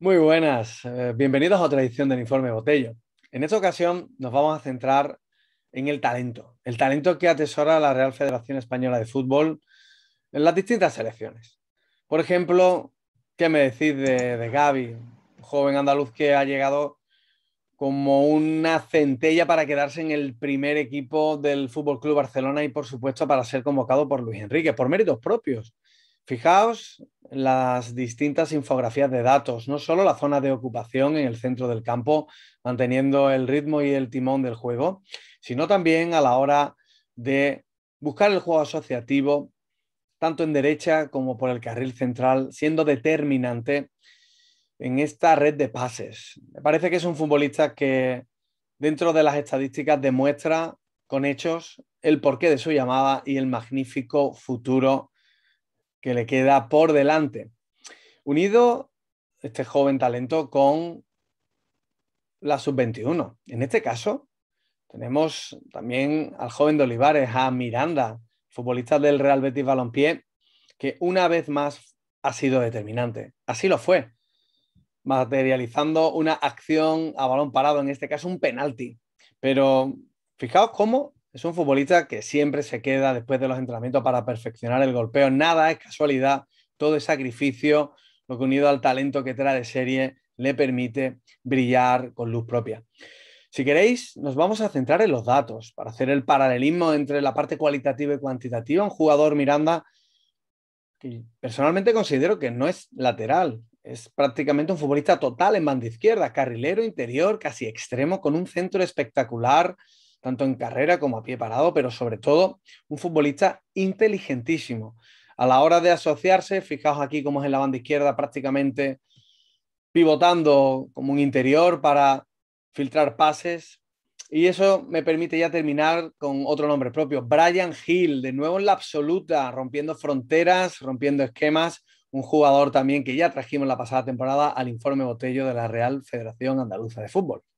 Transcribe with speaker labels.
Speaker 1: Muy buenas, eh, bienvenidos a otra edición del Informe Botello. En esta ocasión nos vamos a centrar en el talento, el talento que atesora la Real Federación Española de Fútbol en las distintas selecciones. Por ejemplo, ¿qué me decís de, Gaby, joven andaluz que ha llegado como una centella para quedarse en el primer equipo del Fútbol Club Barcelona y, por supuesto, para ser convocado por Luis Enrique, por méritos propios? Fijaos las distintas infografías de datos, no solo la zona de ocupación en el centro del campo, manteniendo el ritmo y el timón del juego, sino también a la hora de buscar el juego asociativo, tanto en derecha como por el carril central, siendo determinante en esta red de pases. Me parece que es un futbolista que dentro de las estadísticas demuestra con hechos el porqué de su llamada y el magnífico futuro que le queda por delante. Unido este joven talento con la sub-21. En este caso, tenemos también al joven de Olivares, a Miranda, futbolista del Real Betis Balompié, que una vez más ha sido determinante. Así lo fue, materializando una acción a balón parado, en este caso un penalti. Pero fijaos cómo es un futbolista que siempre se queda después de los entrenamientos para perfeccionar el golpeo. Nada es casualidad, todo es sacrificio, lo que unido al talento que trae de serie le permite brillar con luz propia. Si queréis, nos vamos a centrar en los datos para hacer el paralelismo entre la parte cualitativa y cuantitativa. Un jugador Miranda que personalmente considero que no es lateral, es prácticamente un futbolista total en banda izquierda, carrilero interior, casi extremo, con un centro espectacular, tanto en carrera como a pie parado, pero sobre todo un futbolista inteligentísimo. A la hora de asociarse, fijaos aquí cómo es en la banda izquierda, prácticamente pivotando como un interior para filtrar pases. Y eso me permite ya terminar con otro nombre propio, Brian Hill, de nuevo en la absoluta, rompiendo fronteras, rompiendo esquemas, un jugador también que ya trajimos la pasada temporada al informe Botello de la Real Federación Andaluza de Fútbol.